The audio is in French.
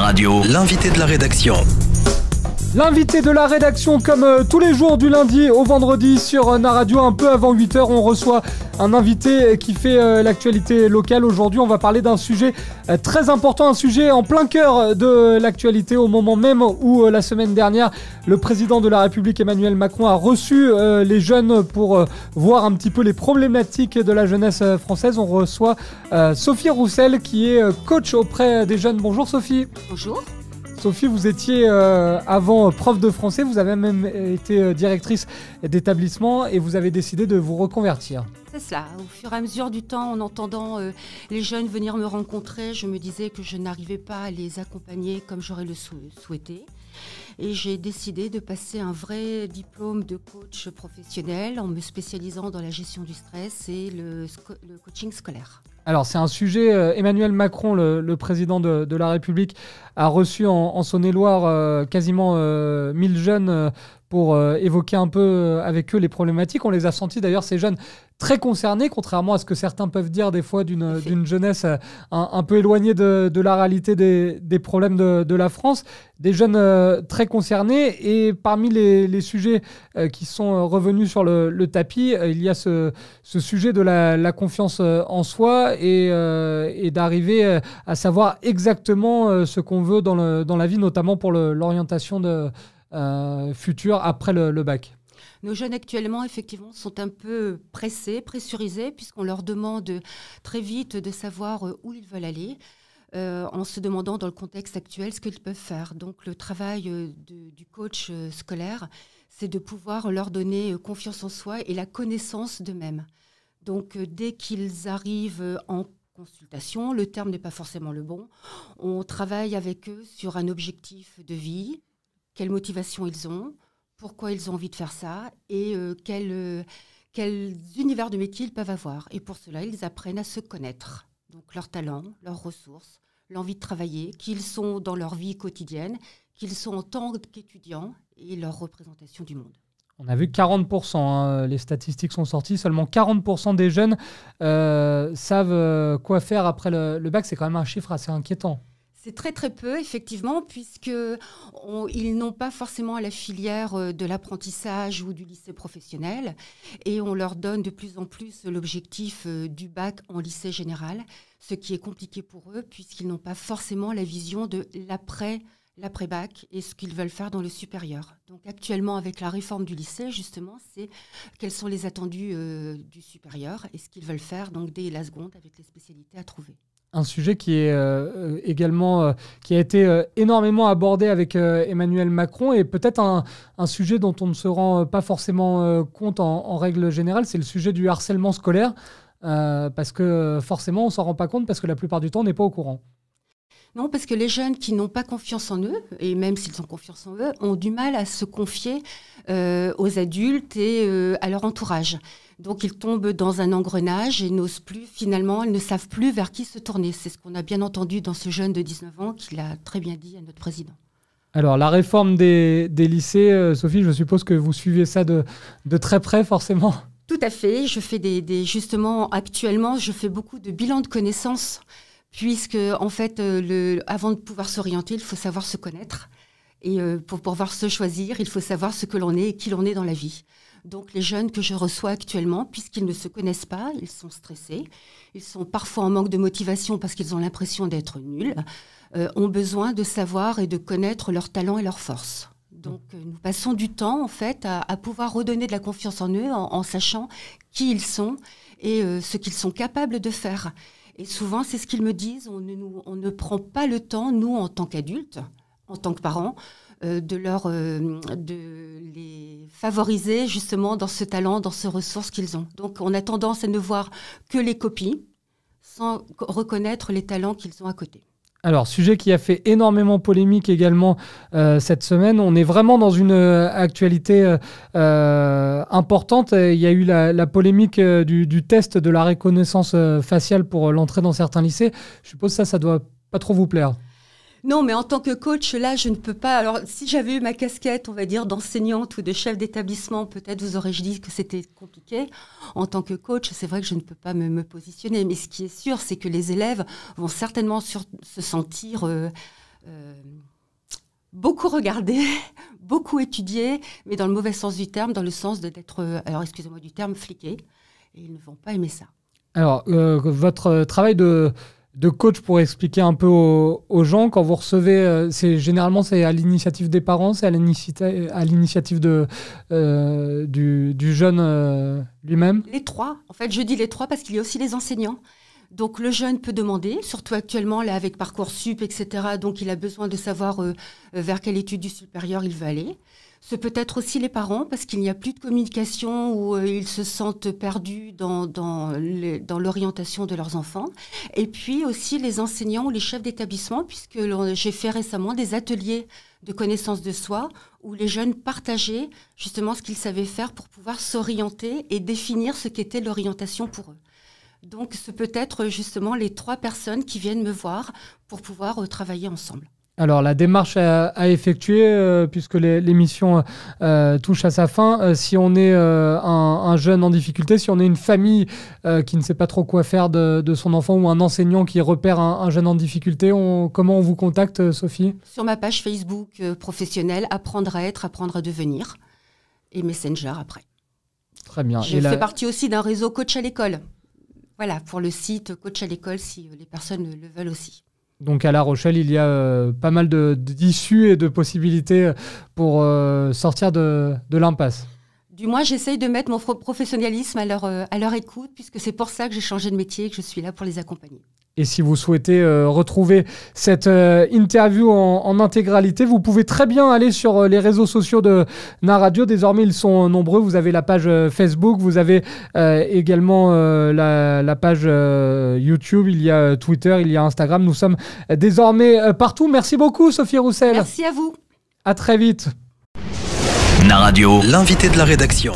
radio, l'invité de la rédaction. L'invité de la rédaction, comme euh, tous les jours du lundi au vendredi sur euh, Naradio, Radio, un peu avant 8h, on reçoit un invité euh, qui fait l'actualité locale. Aujourd'hui, on va parler d'un sujet très important, un sujet en plein cœur de l'actualité au moment même où la semaine dernière, le président de la République Emmanuel Macron a reçu les jeunes pour voir un petit peu les problématiques de la jeunesse française. On reçoit Sophie Roussel qui est coach auprès des jeunes. Bonjour Sophie. Bonjour. Sophie, vous étiez euh, avant prof de français, vous avez même été euh, directrice d'établissement et vous avez décidé de vous reconvertir. C'est cela. Au fur et à mesure du temps, en entendant euh, les jeunes venir me rencontrer, je me disais que je n'arrivais pas à les accompagner comme j'aurais le souhaité. Et j'ai décidé de passer un vrai diplôme de coach professionnel en me spécialisant dans la gestion du stress et le coaching scolaire. Alors, c'est un sujet. Euh, Emmanuel Macron, le, président de, la République, a reçu en, son Saône-et-Loire euh, quasiment 1000 euh, jeunes pour euh, évoquer un peu euh, avec eux les problématiques. On les a sentis d'ailleurs, ces jeunes, très concernés, contrairement à ce que certains peuvent dire des fois d'une jeunesse euh, un, peu éloignée de, de la réalité des, des problèmes de, de, la France. Des jeunes très concernés et parmi les, les sujets qui sont revenus sur le, le tapis, il y a ce, ce sujet de la, la confiance en soi et, et d'arriver à savoir exactement ce qu'on veut dans, le, dans la vie, notamment pour l'orientation de euh, futur après le, bac nos jeunes actuellement, effectivement, sont un peu pressés, pressurisés, puisqu'on leur demande très vite de savoir euh, où ils veulent aller. Euh, en se demandant dans le contexte actuel ce qu'ils peuvent faire. Donc le travail du coach scolaire, c'est de pouvoir leur donner confiance en soi et la connaissance d'eux-mêmes. Donc dès qu'ils arrivent en consultation, le terme n'est pas forcément le bon, on travaille avec eux sur un objectif de vie, quelles motivation ils ont, pourquoi ils ont envie de faire ça et euh, quel, euh, quels univers de métier ils peuvent avoir. Et pour cela, ils apprennent à se connaître, donc leurs talents, leurs ressources, l'envie de travailler, qu'ils sont dans leur vie quotidienne, qu'ils sont en tant qu'étudiants et leur représentation du monde. On a vu 40%, hein, les statistiques sont sorties, seulement 40% des jeunes euh, savent quoi faire après le bac, c'est quand même un chiffre assez inquiétant. C'est très très peu effectivement puisqu'ils n'ont pas forcément la filière euh, de l'apprentissage ou du lycée professionnel et on leur donne de plus en plus l'objectif euh, du bac en lycée général, ce qui est compliqué pour eux puisqu'ils n'ont pas forcément la vision de l'après l'après-bac et ce qu'ils veulent faire dans le supérieur. Donc actuellement, avec la réforme du lycée, justement, c'est quels sont les attendus euh, du supérieur et ce qu'ils veulent faire donc dès la seconde avec les spécialités à trouver un sujet qui est euh, également euh, qui a été euh, énormément abordé avec Emmanuel Macron et peut-être un, sujet dont on ne se rend pas forcément compte en, règle générale, c'est le sujet du harcèlement scolaire parce que forcément on s'en rend pas compte parce que la plupart du temps on n'est pas au courant. Non, parce que les jeunes qui n'ont pas confiance en eux, et même s'ils ont confiance en eux, ont du mal à se confier aux adultes et à leur entourage. Donc ils tombent dans un engrenage et n'osent plus, finalement, ils ne savent plus vers qui se tourner. C'est ce qu'on a bien entendu dans ce jeune de 19 ans qui l'a très bien dit à notre président. Alors, la réforme des, lycées, euh, Sophie, je suppose que vous suivez ça de, très près, forcément. Tout à fait. Je fais des, justement actuellement, je fais beaucoup de bilans de connaissances, puisque en fait, euh, avant de pouvoir s'orienter, il faut savoir se connaître. Et euh, pour pouvoir se choisir, il faut savoir ce que l'on est et qui l'on est dans la vie. Donc les jeunes que je reçois actuellement, puisqu'ils ne se connaissent pas, ils sont stressés, ils sont parfois en manque de motivation parce qu'ils ont l'impression d'être nuls, euh, ont besoin de savoir et de connaître leurs talents et leurs forces. Donc euh, nous passons du temps en fait à, pouvoir redonner de la confiance en eux en, sachant qui ils sont et ce qu'ils sont capables de faire. Et souvent c'est ce qu'ils me disent, on ne prend pas le temps, nous en tant qu'adultes, en tant que parents, euh, de, leur, euh, de les favoriser justement dans ce talent, dans ce ressources qu'ils ont. Donc on a tendance à ne voir que les copies sans reconnaître les talents qu'ils ont à côté. Alors, sujet qui a fait énormément polémique également euh, cette semaine. On est vraiment dans une actualité importante. Il y a eu la, polémique du, test de la reconnaissance faciale pour l'entrée dans certains lycées. Je suppose que ça, ça doit pas trop vous plaire. Non, mais en tant que coach, là, je ne peux pas. Alors, si j'avais eu ma casquette, on va dire, d'enseignante ou de chef d'établissement, peut-être vous aurais-je dit que c'était compliqué. En tant que coach, c'est vrai que je ne peux pas me, positionner. Mais ce qui est sûr, c'est que les élèves vont certainement se sentir euh, euh, beaucoup regardés, beaucoup étudiés, mais dans le mauvais sens du terme, dans le sens d'être, euh, alors excusez-moi du terme, fliqués. Et ils ne vont pas aimer ça. Alors, votre travail de de coach pour expliquer un peu aux, gens quand vous recevez euh, c'est généralement c'est à l'initiative des parents c'est à l'initiative de euh, du, du, jeune euh, lui-même les trois en fait je dis les trois parce qu'il y a aussi les enseignants donc le jeune peut demander, surtout actuellement là avec Parcoursup, etc. Donc il a besoin de savoir vers quelle étude du supérieur il veut aller. Ce peut-être aussi les parents, parce qu'il n'y a plus de communication où euh, ils se sentent perdus dans, l'orientation de leurs enfants. Et puis aussi les enseignants ou les chefs d'établissement, puisque j'ai fait récemment des ateliers de connaissance de soi où les jeunes partageaient justement ce qu'ils savaient faire pour pouvoir s'orienter et définir ce qu'était l'orientation pour eux. Donc ce peut être justement les trois personnes qui viennent me voir pour pouvoir euh, travailler ensemble. Alors la démarche à, effectuer, euh, puisque l'émission euh, euh, touche à sa fin, si on est un, jeune en difficulté, si on est une famille qui ne sait pas trop quoi faire de, son enfant ou un enseignant qui repère un, jeune en difficulté, comment on vous contacte, Sophie Sur ma page Facebook professionnelle, apprendre à être, apprendre à devenir, et Messenger après. Très bien. Je fais partie aussi d'un réseau coach à l'école. Voilà, pour le site coach à l'école, si les personnes le veulent aussi. Donc à La Rochelle, il y a euh, pas mal d'issues et de possibilités euh, pour euh, sortir de, l'impasse. Du moins, j'essaye de mettre mon professionnalisme à leur écoute, puisque c'est pour ça que j'ai changé de métier et que je suis là pour les accompagner. Et si vous souhaitez euh, retrouver cette euh, interview en, intégralité, vous pouvez très bien aller sur euh, les réseaux sociaux de Na Radio. Désormais, ils sont nombreux. Vous avez la page Facebook, vous avez également la, page YouTube, il y a Twitter, il y a Instagram. Nous sommes désormais partout. Merci beaucoup, Sophie Roussel. Merci à vous. À très vite. Na Radio, l'invité de la rédaction.